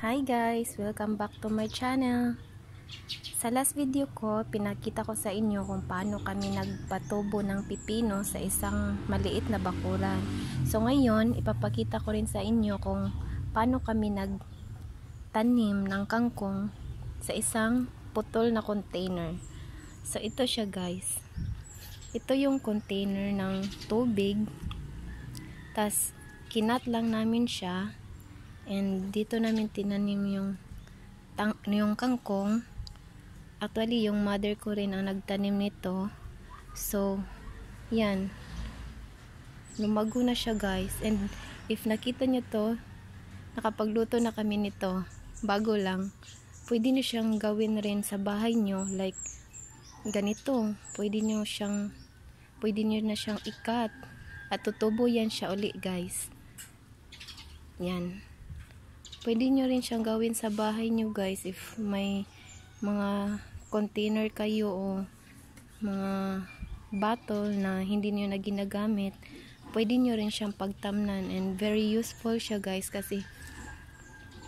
Hi guys! Welcome back to my channel! Sa last video ko, pinakita ko sa inyo kung paano kami nagpatubo ng pipino sa isang maliit na bakuran. So ngayon, ipapakita ko rin sa inyo kung paano kami nagtanim ng kangkong sa isang putol na container. So ito siya guys. Ito yung container ng tubig. Tapos, kinat lang namin siya And dito namin tinanim yung tang, yung kangkong. Actually, yung mother ko rin ang nagtanim nito. So, yan. Lumago na siya, guys. And if nakita nyo to, nakapagluto na kami nito. Bago lang. Pwede nyo siyang gawin rin sa bahay nyo. Like, ganito. Pwede nyo siyang, pwede nyo na siyang ikat. At tutubo yan siya uli, guys. Yan. Pwede nyo rin siyang gawin sa bahay nyo guys if may mga container kayo o mga bottle na hindi niyo na ginagamit. Pwede nyo rin siyang pagtamnan and very useful siya guys kasi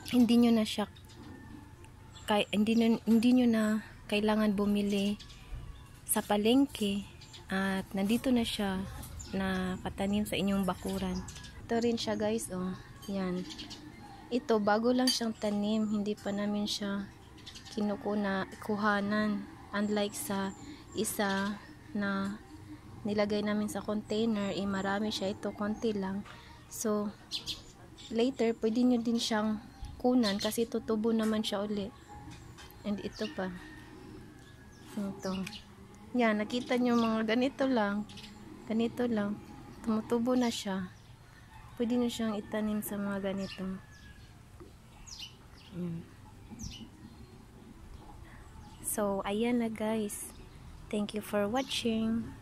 hindi nyo na siya kay, hindi, nyo, hindi nyo na kailangan bumili sa palengke at nandito na siya na patanim sa inyong bakuran. Ito rin siya guys oh. Yan ito bago lang siyang tanim hindi pa namin siya kinukuna kuhanan unlike sa isa na nilagay namin sa container eh marami siya ito konti lang so later pwede niyo din siyang kunan kasi tutubo naman siya ulit and ito pa ito yan nakita niyo mga ganito lang ganito lang tumutubo na siya pwede nyo siyang itanim sa mga ganitong So, ayan na guys. Thank you for watching.